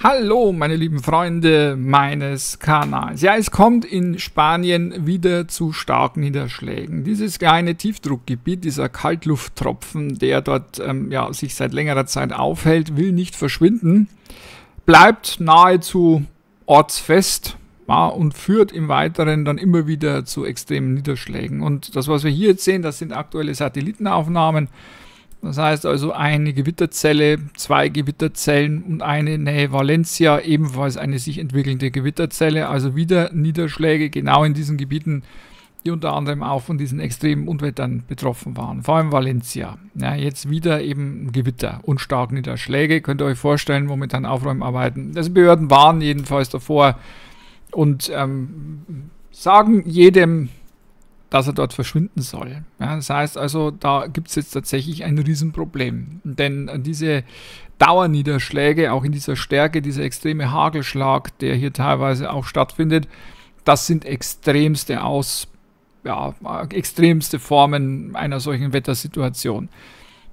Hallo, meine lieben Freunde meines Kanals. Ja, es kommt in Spanien wieder zu starken Niederschlägen. Dieses kleine Tiefdruckgebiet, dieser Kaltlufttropfen, der dort ähm, ja, sich seit längerer Zeit aufhält, will nicht verschwinden, bleibt nahezu ortsfest ja, und führt im Weiteren dann immer wieder zu extremen Niederschlägen. Und das, was wir hier jetzt sehen, das sind aktuelle Satellitenaufnahmen das heißt also eine Gewitterzelle, zwei Gewitterzellen und eine Nähe Valencia, ebenfalls eine sich entwickelnde Gewitterzelle. Also wieder Niederschläge genau in diesen Gebieten, die unter anderem auch von diesen extremen Unwettern betroffen waren. Vor allem Valencia. Ja, jetzt wieder eben Gewitter und starke Niederschläge. Könnt ihr euch vorstellen, momentan Aufräumarbeiten. Also Behörden waren jedenfalls davor und ähm, sagen jedem, dass er dort verschwinden soll. Ja, das heißt also, da gibt es jetzt tatsächlich ein Riesenproblem. Denn diese Dauerniederschläge, auch in dieser Stärke, dieser extreme Hagelschlag, der hier teilweise auch stattfindet, das sind extremste Aus, ja, extremste Formen einer solchen Wettersituation.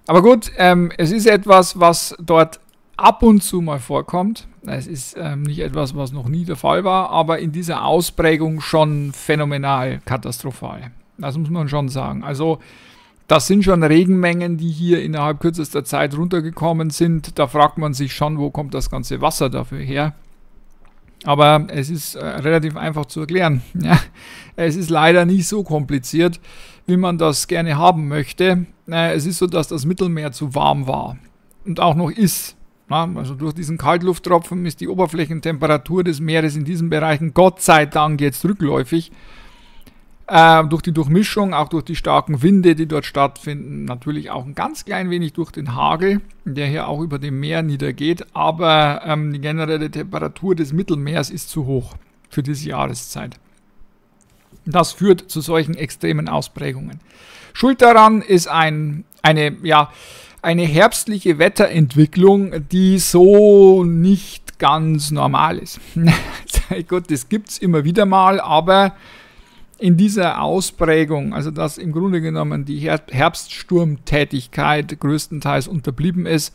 Aber gut, ähm, es ist etwas, was dort ab und zu mal vorkommt. Es ist ähm, nicht etwas, was noch nie der Fall war, aber in dieser Ausprägung schon phänomenal katastrophal. Das muss man schon sagen. Also das sind schon Regenmengen, die hier innerhalb kürzester Zeit runtergekommen sind. Da fragt man sich schon, wo kommt das ganze Wasser dafür her? Aber es ist äh, relativ einfach zu erklären. Ja, es ist leider nicht so kompliziert, wie man das gerne haben möchte. Äh, es ist so, dass das Mittelmeer zu warm war und auch noch ist. Na, also durch diesen Kaltlufttropfen ist die Oberflächentemperatur des Meeres in diesen Bereichen Gott sei Dank jetzt rückläufig. Äh, durch die Durchmischung, auch durch die starken Winde, die dort stattfinden, natürlich auch ein ganz klein wenig durch den Hagel, der hier auch über dem Meer niedergeht, aber ähm, die generelle Temperatur des Mittelmeers ist zu hoch für diese Jahreszeit. Das führt zu solchen extremen Ausprägungen. Schuld daran ist ein, eine, ja, eine herbstliche Wetterentwicklung, die so nicht ganz normal ist. Gott, das gibt es immer wieder mal, aber in dieser Ausprägung, also dass im Grunde genommen die Herbststurmtätigkeit größtenteils unterblieben ist,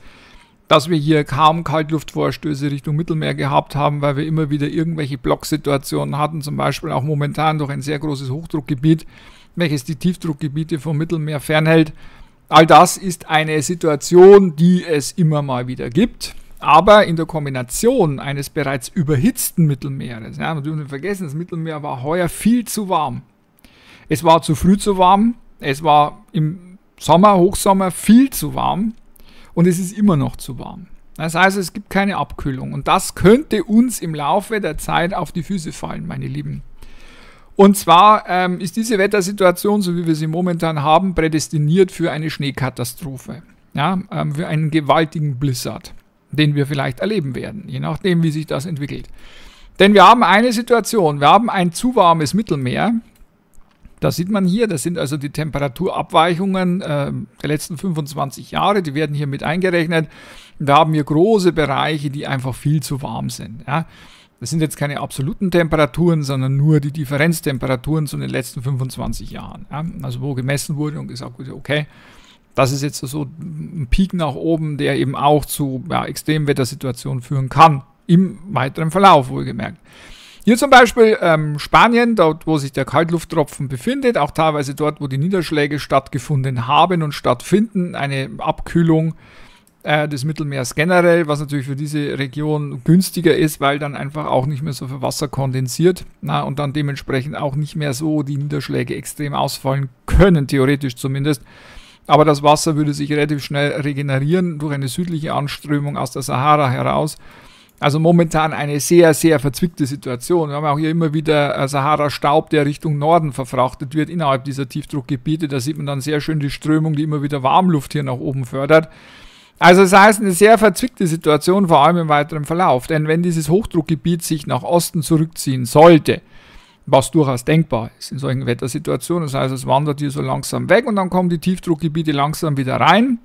dass wir hier kaum Kaltluftvorstöße Richtung Mittelmeer gehabt haben, weil wir immer wieder irgendwelche Blocksituationen hatten, zum Beispiel auch momentan durch ein sehr großes Hochdruckgebiet, welches die Tiefdruckgebiete vom Mittelmeer fernhält. All das ist eine Situation, die es immer mal wieder gibt. Aber in der Kombination eines bereits überhitzten Mittelmeeres, ja, wir dürfen nicht vergessen, das Mittelmeer war heuer viel zu warm. Es war zu früh zu warm, es war im Sommer, Hochsommer viel zu warm und es ist immer noch zu warm. Das heißt, es gibt keine Abkühlung und das könnte uns im Laufe der Zeit auf die Füße fallen, meine Lieben. Und zwar ähm, ist diese Wettersituation, so wie wir sie momentan haben, prädestiniert für eine Schneekatastrophe. Ja, ähm, für einen gewaltigen Blizzard, den wir vielleicht erleben werden, je nachdem, wie sich das entwickelt. Denn wir haben eine Situation, wir haben ein zu warmes Mittelmeer. Das sieht man hier, das sind also die Temperaturabweichungen äh, der letzten 25 Jahre, die werden hier mit eingerechnet. Wir haben hier große Bereiche, die einfach viel zu warm sind. Ja. Das sind jetzt keine absoluten Temperaturen, sondern nur die Differenztemperaturen zu den letzten 25 Jahren. Ja? Also wo gemessen wurde und gesagt wurde, okay, das ist jetzt so ein Peak nach oben, der eben auch zu ja, Extremwettersituationen führen kann. Im weiteren Verlauf wohlgemerkt. Hier zum Beispiel ähm, Spanien, dort wo sich der Kaltlufttropfen befindet, auch teilweise dort, wo die Niederschläge stattgefunden haben und stattfinden, eine Abkühlung äh, des Mittelmeers generell, was natürlich für diese Region günstiger ist, weil dann einfach auch nicht mehr so viel Wasser kondensiert na, und dann dementsprechend auch nicht mehr so die Niederschläge extrem ausfallen können, theoretisch zumindest. Aber das Wasser würde sich relativ schnell regenerieren durch eine südliche Anströmung aus der Sahara heraus. Also momentan eine sehr, sehr verzwickte Situation. Wir haben auch hier immer wieder äh, Sahara-Staub, der Richtung Norden verfrachtet wird, innerhalb dieser Tiefdruckgebiete. Da sieht man dann sehr schön die Strömung, die immer wieder Warmluft hier nach oben fördert. Also das heißt, eine sehr verzwickte Situation, vor allem im weiteren Verlauf. Denn wenn dieses Hochdruckgebiet sich nach Osten zurückziehen sollte, was durchaus denkbar ist in solchen Wettersituationen. Das heißt, es wandert hier so langsam weg und dann kommen die Tiefdruckgebiete langsam wieder rein.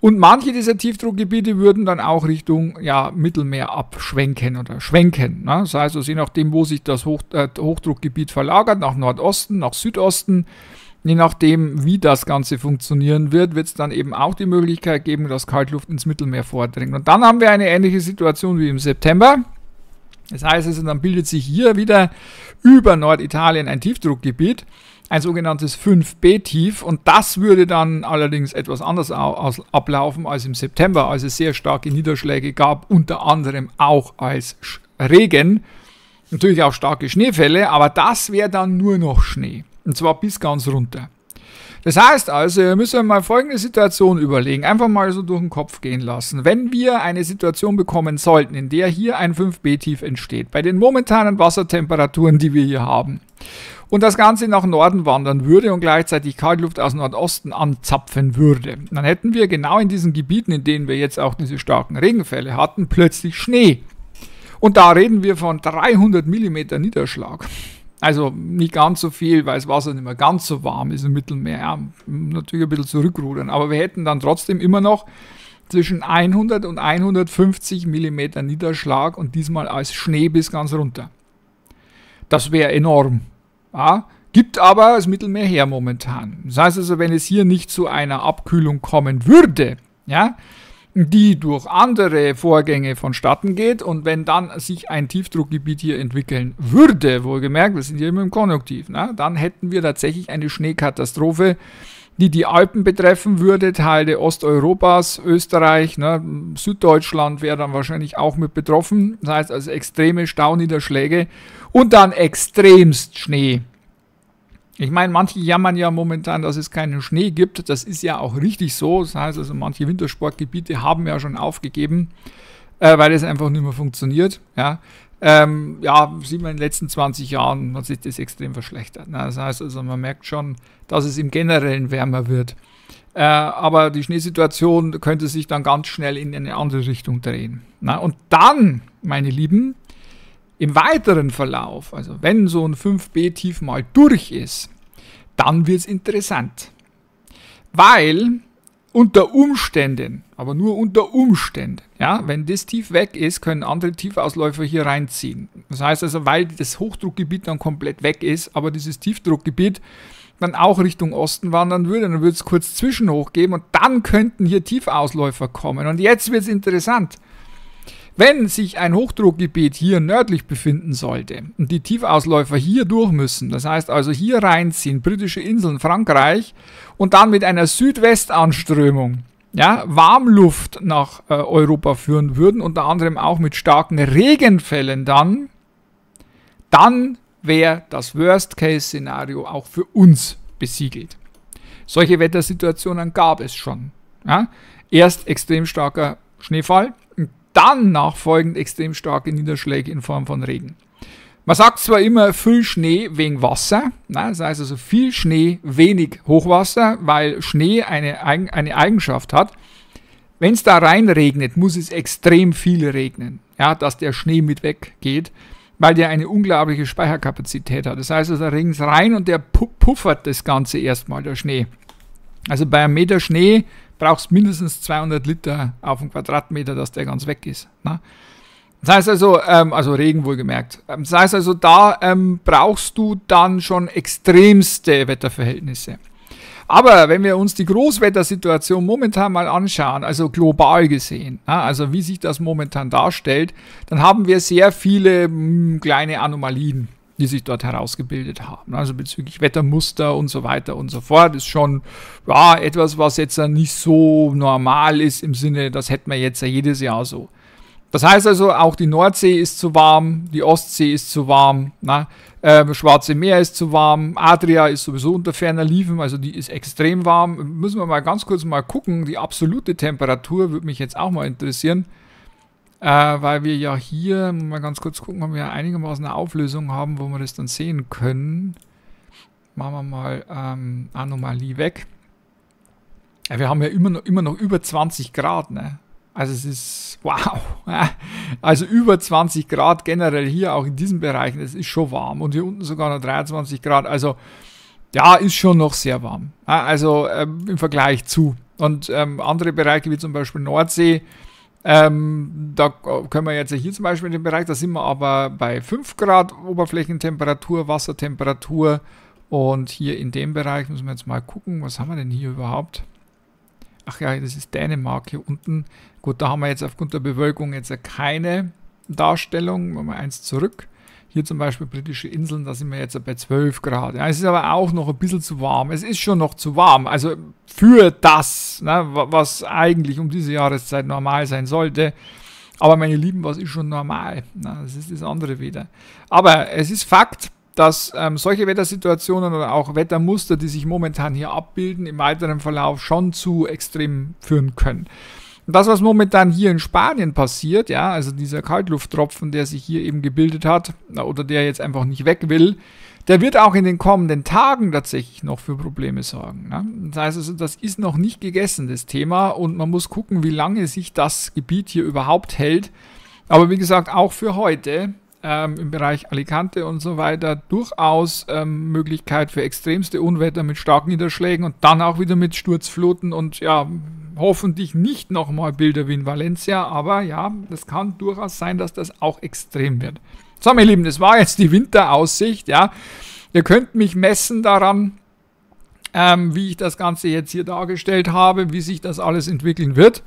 Und manche dieser Tiefdruckgebiete würden dann auch Richtung ja, Mittelmeer abschwenken oder schwenken. Ne? Das heißt, also, je nachdem, wo sich das Hoch, äh, Hochdruckgebiet verlagert, nach Nordosten, nach Südosten, Je nachdem, wie das Ganze funktionieren wird, wird es dann eben auch die Möglichkeit geben, dass Kaltluft ins Mittelmeer vordringt. Und dann haben wir eine ähnliche Situation wie im September. Das heißt also, dann bildet sich hier wieder über Norditalien ein Tiefdruckgebiet, ein sogenanntes 5B-Tief. Und das würde dann allerdings etwas anders ablaufen als im September, als es sehr starke Niederschläge gab, unter anderem auch als Regen. Natürlich auch starke Schneefälle, aber das wäre dann nur noch Schnee. Und zwar bis ganz runter. Das heißt also, ihr müsst euch mal folgende Situation überlegen, einfach mal so durch den Kopf gehen lassen. Wenn wir eine Situation bekommen sollten, in der hier ein 5B-Tief entsteht, bei den momentanen Wassertemperaturen, die wir hier haben, und das Ganze nach Norden wandern würde und gleichzeitig Kaltluft aus Nordosten anzapfen würde, dann hätten wir genau in diesen Gebieten, in denen wir jetzt auch diese starken Regenfälle hatten, plötzlich Schnee. Und da reden wir von 300 mm Niederschlag. Also nicht ganz so viel, weil das Wasser nicht mehr ganz so warm ist im Mittelmeer. Ja, natürlich ein bisschen zurückrudern. Aber wir hätten dann trotzdem immer noch zwischen 100 und 150 mm Niederschlag und diesmal als Schnee bis ganz runter. Das wäre enorm. Ja? Gibt aber das Mittelmeer her momentan. Das heißt also, wenn es hier nicht zu einer Abkühlung kommen würde, ja, die durch andere Vorgänge vonstatten geht. Und wenn dann sich ein Tiefdruckgebiet hier entwickeln würde, wohlgemerkt, wir sind hier immer im Konjunktiv, ne, dann hätten wir tatsächlich eine Schneekatastrophe, die die Alpen betreffen würde, Teile Osteuropas, Österreich, ne, Süddeutschland wäre dann wahrscheinlich auch mit betroffen. Das heißt also extreme Stauniederschläge und dann extremst Schnee. Ich meine, manche jammern ja momentan, dass es keinen Schnee gibt. Das ist ja auch richtig so. Das heißt also, manche Wintersportgebiete haben ja schon aufgegeben, äh, weil es einfach nicht mehr funktioniert. Ja. Ähm, ja, sieht man in den letzten 20 Jahren, hat sich das extrem verschlechtert. Ne? Das heißt also, man merkt schon, dass es im Generellen wärmer wird. Äh, aber die Schneesituation könnte sich dann ganz schnell in eine andere Richtung drehen. Na, ne. und dann, meine Lieben, im weiteren Verlauf, also wenn so ein 5b-Tief mal durch ist, dann wird es interessant. Weil unter Umständen, aber nur unter Umständen, ja, wenn das Tief weg ist, können andere Tiefausläufer hier reinziehen. Das heißt also, weil das Hochdruckgebiet dann komplett weg ist, aber dieses Tiefdruckgebiet dann auch Richtung Osten wandern würde, dann würde es kurz Zwischenhoch geben und dann könnten hier Tiefausläufer kommen. Und jetzt wird es interessant. Wenn sich ein Hochdruckgebiet hier nördlich befinden sollte und die Tiefausläufer hier durch müssen, das heißt also hier reinziehen, britische Inseln, Frankreich und dann mit einer Südwestanströmung ja, Warmluft nach äh, Europa führen würden, unter anderem auch mit starken Regenfällen dann, dann wäre das Worst-Case-Szenario auch für uns besiegelt. Solche Wettersituationen gab es schon. Ja? Erst extrem starker Schneefall, dann nachfolgend extrem starke Niederschläge in Form von Regen. Man sagt zwar immer viel Schnee wegen Wasser, ne? das heißt also viel Schnee, wenig Hochwasser, weil Schnee eine, eine Eigenschaft hat. Wenn es da reinregnet, muss es extrem viel regnen, ja, dass der Schnee mit weggeht, weil der eine unglaubliche Speicherkapazität hat. Das heißt, also, da regnet es rein und der puffert das Ganze erstmal, der Schnee. Also bei einem Meter Schnee brauchst mindestens 200 Liter auf den Quadratmeter, dass der ganz weg ist. Ne? Das heißt also, ähm, also Regen wohlgemerkt. Ähm, das heißt also, da ähm, brauchst du dann schon extremste Wetterverhältnisse. Aber wenn wir uns die Großwettersituation momentan mal anschauen, also global gesehen, ne, also wie sich das momentan darstellt, dann haben wir sehr viele hm, kleine Anomalien die sich dort herausgebildet haben. Also bezüglich Wettermuster und so weiter und so fort ist schon ja, etwas, was jetzt nicht so normal ist im Sinne, das hätten wir jetzt jedes Jahr so. Das heißt also, auch die Nordsee ist zu warm, die Ostsee ist zu warm, na, äh, Schwarze Meer ist zu warm, Adria ist sowieso unter ferner Liefen, also die ist extrem warm. Müssen wir mal ganz kurz mal gucken, die absolute Temperatur würde mich jetzt auch mal interessieren äh, weil wir ja hier, mal ganz kurz gucken, ob wir einigermaßen eine Auflösung haben, wo wir das dann sehen können. Machen wir mal ähm, Anomalie weg. Ja, wir haben ja immer noch, immer noch über 20 Grad, ne? Also es ist, wow. Also über 20 Grad generell hier, auch in diesen Bereichen, es ist schon warm. Und hier unten sogar noch 23 Grad. Also ja, ist schon noch sehr warm. Ah, also ähm, im Vergleich zu. Und ähm, andere Bereiche wie zum Beispiel Nordsee, ähm, da können wir jetzt hier zum Beispiel in dem Bereich, da sind wir aber bei 5 Grad Oberflächentemperatur, Wassertemperatur. Und hier in dem Bereich müssen wir jetzt mal gucken, was haben wir denn hier überhaupt? Ach ja, das ist Dänemark hier unten. Gut, da haben wir jetzt aufgrund der Bewölkung jetzt keine Darstellung. Machen wir eins zurück. Hier zum Beispiel britische Inseln, da sind wir jetzt bei 12 Grad. Ja, es ist aber auch noch ein bisschen zu warm. Es ist schon noch zu warm. Also für das, ne, was eigentlich um diese Jahreszeit normal sein sollte. Aber meine Lieben, was ist schon normal? Na, das ist das andere wieder. Aber es ist Fakt, dass ähm, solche Wettersituationen oder auch Wettermuster, die sich momentan hier abbilden, im weiteren Verlauf schon zu extrem führen können das, was momentan hier in Spanien passiert, ja, also dieser Kaltlufttropfen, der sich hier eben gebildet hat oder der jetzt einfach nicht weg will, der wird auch in den kommenden Tagen tatsächlich noch für Probleme sorgen. Ne? Das heißt also, das ist noch nicht gegessen, das Thema, und man muss gucken, wie lange sich das Gebiet hier überhaupt hält. Aber wie gesagt, auch für heute ähm, im Bereich Alicante und so weiter durchaus ähm, Möglichkeit für extremste Unwetter mit starken Niederschlägen und dann auch wieder mit Sturzfluten und ja, hoffentlich nicht nochmal Bilder wie in Valencia, aber ja, das kann durchaus sein, dass das auch extrem wird. So, meine Lieben, das war jetzt die Winteraussicht, ja. Ihr könnt mich messen daran, ähm, wie ich das Ganze jetzt hier dargestellt habe, wie sich das alles entwickeln wird.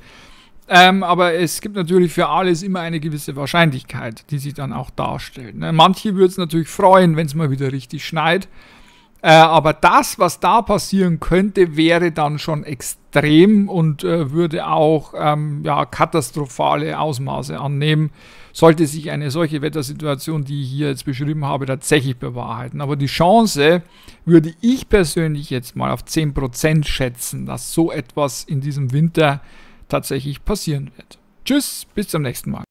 Ähm, aber es gibt natürlich für alles immer eine gewisse Wahrscheinlichkeit, die sich dann auch darstellt. Ne? Manche würden es natürlich freuen, wenn es mal wieder richtig schneit. Äh, aber das, was da passieren könnte, wäre dann schon extrem und äh, würde auch ähm, ja, katastrophale Ausmaße annehmen, sollte sich eine solche Wettersituation, die ich hier jetzt beschrieben habe, tatsächlich bewahrheiten. Aber die Chance würde ich persönlich jetzt mal auf 10% schätzen, dass so etwas in diesem Winter tatsächlich passieren wird. Tschüss, bis zum nächsten Mal.